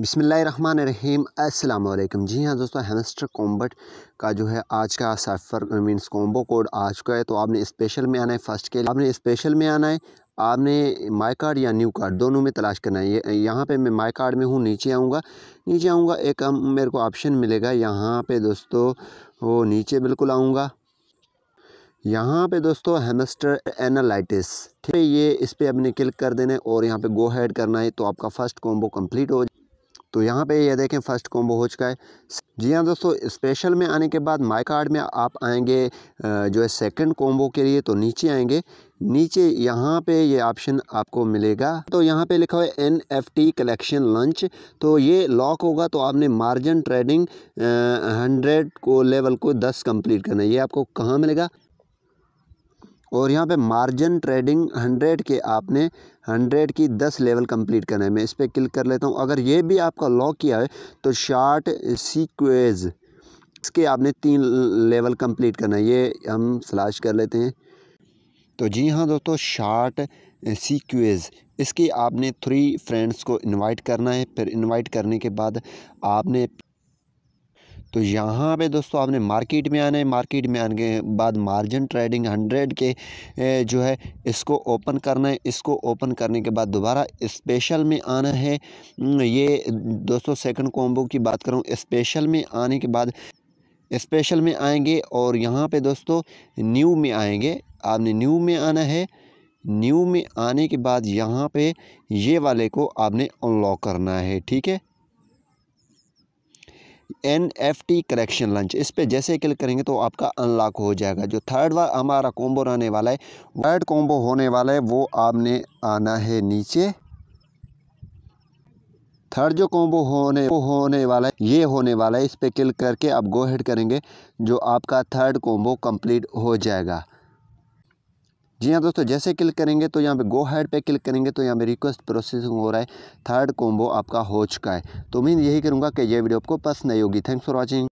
बिसमीम अल्लाम जी हाँ दोस्तों हेमस्टर कॉम्बट का जो है आज का सफ़र मीन्स कॉम्बो कोड आज का है तो आपने स्पेशल में आना है फ़र्स्ट के लिए आपने स्पेशल में आना है आपने माई कार्ड या न्यू कार्ड दोनों में तलाश करना है ये यहाँ पे मैं माई कार्ड में हूँ नीचे आऊँगा नीचे आऊँगा एक मेरे को ऑप्शन मिलेगा यहाँ पर दोस्तों वो नीचे बिल्कुल आऊँगा यहाँ पे दोस्तों हेमस्टर एनालाइटिस ठीक है ये इस पर आपने क्लिक कर देना है और यहाँ पे गो हेड करना है तो आपका फ़र्स्ट कॉम्बो कंप्लीट हो तो यहाँ पे ये देखें फर्स्ट कॉम्बो हो चुका है जी हाँ दोस्तों स्पेशल में आने के बाद माई कार्ड में आप आएंगे जो है सेकंड कॉम्बो के लिए तो नीचे आएंगे नीचे यहाँ पे ये ऑप्शन आपको मिलेगा तो यहाँ पे लिखा हुआ है N F T collection launch तो ये लॉक होगा तो आपने मार्जिन ट्रेडिंग हंड्रेड को लेवल को दस कंप्लीट करना है ये आपको कहाँ मिलेगा और यहाँ पे मार्जिन ट्रेडिंग हंड्रेड के आपने हंड्रेड की दस लेवल कंप्लीट करना है मैं इस पर क्लिक कर लेता हूँ अगर ये भी आपका लॉक किया है तो शार्ट सीक्वेज इसके आपने तीन लेवल कंप्लीट करना है ये हम स्लैश कर लेते हैं तो जी हाँ दोस्तों शार्ट सीक्वेज इसकी आपने थ्री फ्रेंड्स को इनवाइट करना है फिर इनवाइट करने के बाद आपने तो यहाँ पे दोस्तों आपने मार्केट में आना है मार्केट में आने के बाद मार्जिन ट्रेडिंग हंड्रेड के जो है इसको ओपन करना है इसको ओपन करने के बाद दोबारा स्पेशल में आना है ये दोस्तों सेकंड कॉम्बो की बात करूँ स्पेशल में आने के बाद स्पेशल में आएंगे और यहाँ पे दोस्तों न्यू में आएंगे आपने न्यू में आना है न्यू में आने के बाद यहाँ पे ये वाले को आपने अनलॉक करना है ठीक है N F T correction launch इस पर जैसे क्लिक करेंगे तो आपका अनलॉक हो जाएगा जो थर्ड वा हमारा कॉम्बो रहने वाला है थर्ड कॉम्बो होने वाला है वो आपने आना है नीचे थर्ड जो कॉम्बो होने होने वाला है ये होने वाला है इस पर क्लिक करके आप गो हेड करेंगे जो आपका थर्ड कॉम्बो कंप्लीट हो जाएगा जी हाँ दोस्तों जैसे क्लिक करेंगे तो यहाँ पे गो हेड पे क्लिक करेंगे तो यहाँ पे रिक्वेस्ट प्रोसेसिंग हो रहा है थर्ड कॉम्बो आपका हो चुका है तो उम्मीद यही करूँगा कि ये वीडियो आपको पसंद नहीं होगी थैंक्स फॉर वॉचिंग